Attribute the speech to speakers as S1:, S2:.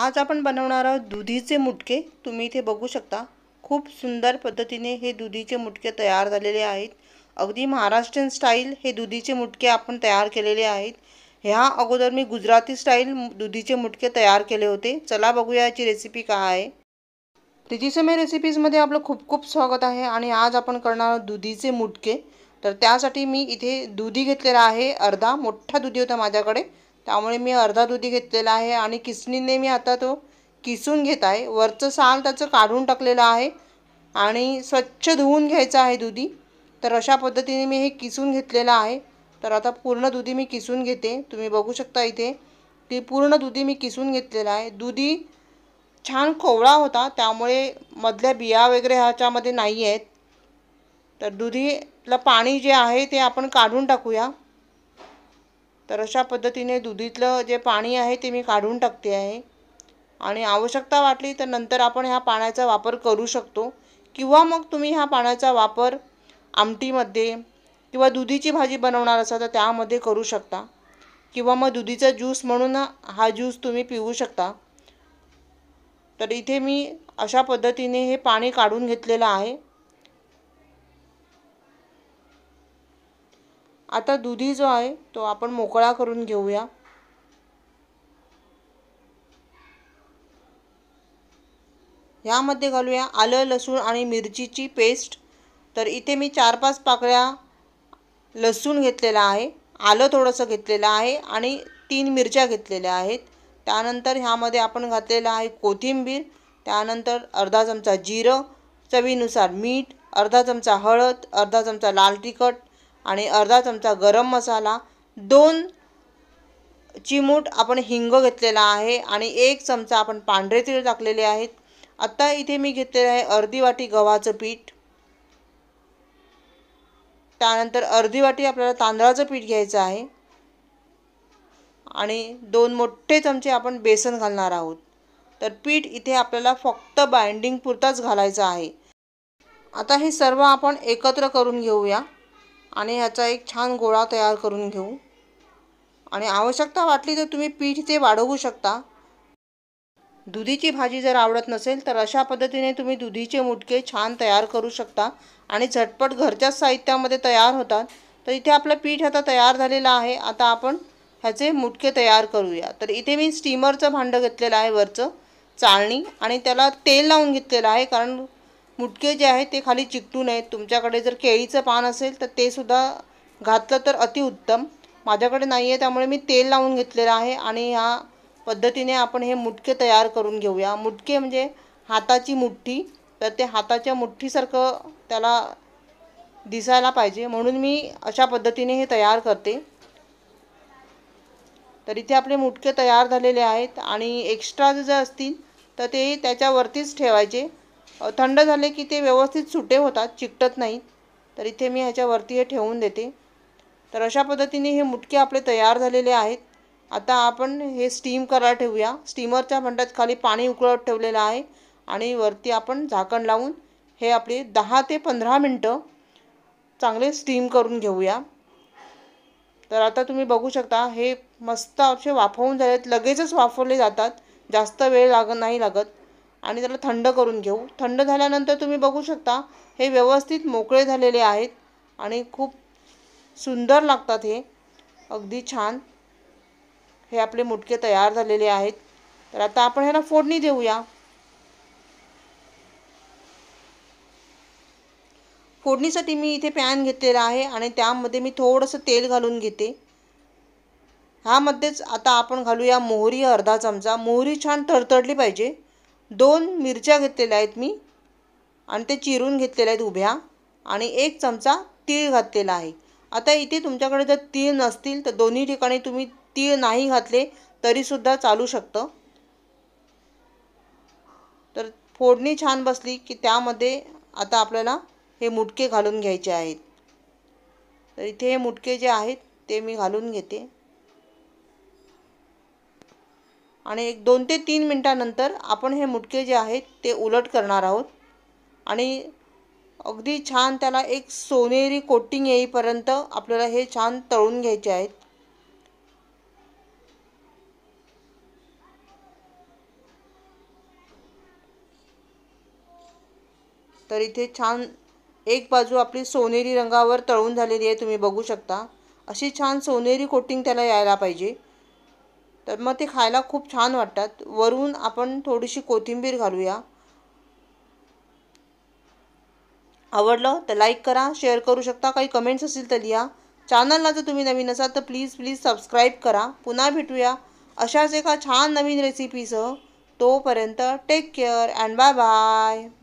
S1: आज आपण बनवणार आहोत दुधीचे मुटके तुम्ही इथे बघू शकता खूप सुंदर पद्धतीने हे दुधीचे मुटके तयार झालेले आहेत अगदी महाराष्ट्रीयन स्टाईल हे दुधीचे मुटके आपण तयार केलेले आहेत ह्या अगोदर मी गुजराती स्टाईल दुधीचे मुटके तयार केले होते चला बघूया याची रेसिपी काय आहे समय रेसिपीजमध्ये आपलं खूप खूप स्वागत आहे आणि आज आपण करणार आहोत दुधीचे मुटके तर त्यासाठी मी इथे दुधी घेतलेला आहे अर्धा मोठा दुधी होता माझ्याकडे त्यामुळे मी अर्धा दुधी घेतलेला आहे आणि किसणीने मी आता तो किसून घेत आहे वरचं साल त्याचं काढून टाकलेलं आहे आणि स्वच्छ धुवून घ्यायचं आहे दुधी तर अशा पद्धतीने मी हे किसून घेतलेलं आहे तर आता पूर्ण दुधी मी किसून घेते तुम्ही बघू शकता इथे की पूर्ण दुधी मी किसून घेतलेला आहे दुधी छान खोवळा होता त्यामुळे मधल्या बिया वगैरे ह्याच्यामध्ये नाही आहेत तर दुधीला पाणी जे आहे ते आपण काढून टाकूया तर अशा पद्धतीने दुधीतलं जे पाणी आहे ते मी काढून टाकते आहे आणि आवश्यकता वाटली तर नंतर आपण ह्या पाण्याचा वापर करू शकतो किंवा मग तुम्ही ह्या पाण्याचा वापर आमटीमध्ये किंवा दुधीची भाजी बनवणार असाल तर त्यामध्ये करू शकता किंवा मग दुधीचा ज्यूस म्हणून हा ज्यूस तुम्ही पिऊ शकता तर इथे मी अशा पद्धतीने हे पाणी काढून घेतलेलं आहे आता दुधी जो आहे तो आपण मोकळा करून घेऊया ह्यामध्ये घालूया आलं लसूण आणि मिरचीची पेस्ट तर इथे मी चार पाच पाकळ्या लसूण घेतलेला आहे आलं थोडंसं घेतलेलं आहे आणि तीन मिरच्या घेतलेल्या आहेत त्यानंतर ह्यामध्ये आपण घातलेला आहे कोथिंबीर त्यानंतर अर्धा चमचा जिरं चवीनुसार मीठ अर्धा चमचा हळद अर्धा चमचा लाल तिखट आणि अर्धा चमचा गरम मसाला दोन चिमूट आपण हिंग घेतलेला आहे आणि एक चमचा आपण पांढरे तीळ टाकलेले आहेत आत्ता इथे मी घेतलेलं आहे अर्धी वाटी गव्हाचं पीठ त्यानंतर अर्धी वाटी आपल्याला तांदळाचं पीठ घ्यायचं आहे आणि दोन मोठे चमचे आपण बेसन घालणार आहोत तर पीठ इथे आपल्याला फक्त बाइंडिंग पुरताच घालायचं आहे आता हे सर्व आपण एकत्र करून घेऊया आणि ह्याचा एक छान गोळा तयार करून घेऊ आणि आवश्यकता वाटली तर तुम्ही पीठ ते वाढवू शकता दुधीची भाजी जर आवडत नसेल तर अशा पद्धतीने तुम्ही दुधीचे मुटके छान तयार करू शकता आणि झटपट घरच्याच साहित्यामध्ये तयार होतात तर इथे आपलं पीठ आता तयार झालेलं आहे आता आपण ह्याचे मुटके तयार करूया तर इथे मी स्टीमरचं भांडं घेतलेलं आहे वरचं चाळणी आणि त्याला तेल लावून घेतलेलं आहे कारण मुटके जे आहेत ते खाली चिकटू नयेत तुमच्याकडे जर केळीचं पान असेल तर ते सुद्धा घातलं तर अतिउत्तम माझ्याकडे नाही आहे त्यामुळे मी तेल लावून घेतलेलं आहे आणि ह्या पद्धतीने आपण हे मुटके तयार करून घेऊया मुटके म्हणजे हाताची मुठ्ठी तर ते हाताच्या मुठ्ठीसारखं त्याला दिसायला पाहिजे म्हणून मी अशा पद्धतीने हे तयार करते तर इथे आपले मुटके तयार झालेले आहेत आणि एक्स्ट्रा जे असतील तर ते त्याच्यावरतीच ठेवायचे थंड झाले की ते व्यवस्थित सुटे होतात चिकटत नाहीत तर इथे मी ह्याच्यावरती हे ठेवून देते तर अशा पद्धतीने हे मुटके आपले तयार झालेले आहेत आता आपण हे स्टीम करायला ठेवूया स्टीमरच्या भांड्यात खाली पाणी उकळत ठेवलेलं आहे आणि वरती आपण झाकण लावून हे आपले दहा ते पंधरा मिनटं चांगले स्टीम करून घेऊया तर आता तुम्ही बघू शकता हे मस्त असे वाफवून झालेत लगेचच वाफवले जातात जास्त वेळ लाग नाही लागत आणि त्याला थंड करून घेऊ थंड झाल्यानंतर तुम्ही बघू शकता हे व्यवस्थित मोकळे झालेले आहेत आणि खूप सुंदर लागतात हे अगदी छान हे आपले मुटके तयार झालेले आहेत तर आता आपण ह्याला फोडणी देऊया फोडणीसाठी मी इथे पॅन घेतलेला आहे आणि त्यामध्ये मी थोडंसं तेल घालून घेते ह्यामध्येच आता आपण घालूया मोहरी अर्धा चमचा मोहरी छान तडतडली पाहिजे दोन मिरच्या घेतलेल्या आहेत मी आणि ते चिरून घेतलेल्या आहेत उभ्या आणि एक चमचा तीळ घातलेला आहे आता इथे तुमच्याकडे जर तीळ नसतील तर दोन्ही ठिकाणी तुम्ही तीळ नाही घातले तरीसुद्धा चालू शकतं तर फोडणी छान बसली की त्यामध्ये आता आपल्याला हे मुटके घालून घ्यायचे आहेत तर इथे हे मुटके जे आहेत ते मी घालून घेते आणि एक दोन ते तीन मिनटानंतर आपण हे मुटके जे आहेत ते उलट करणार आहोत आणि अगदी छान त्याला एक सोनेरी कोटिंग येईपर्यंत आपल्याला हे छान तळून घ्यायचे आहेत तर इथे छान एक बाजू आपली सोनेरी रंगावर तळून झालेली आहे तुम्ही बघू शकता अशी छान सोनेरी कोटिंग त्याला यायला पाहिजे तर मग ते खायला खूप छान वाटतात वरून आपण थोडीशी कोथिंबीर घालूया आवडलं तर लाईक करा शेअर करू शकता काही कमेंट्स असतील तर लिहा चॅनलला जर तुम्ही नवीन असाल तर प्लीज प्लीज सबस्क्राईब करा पुन्हा भेटूया अशाच एका छान नवीन रेसिपीसह तोपर्यंत take care and bye bye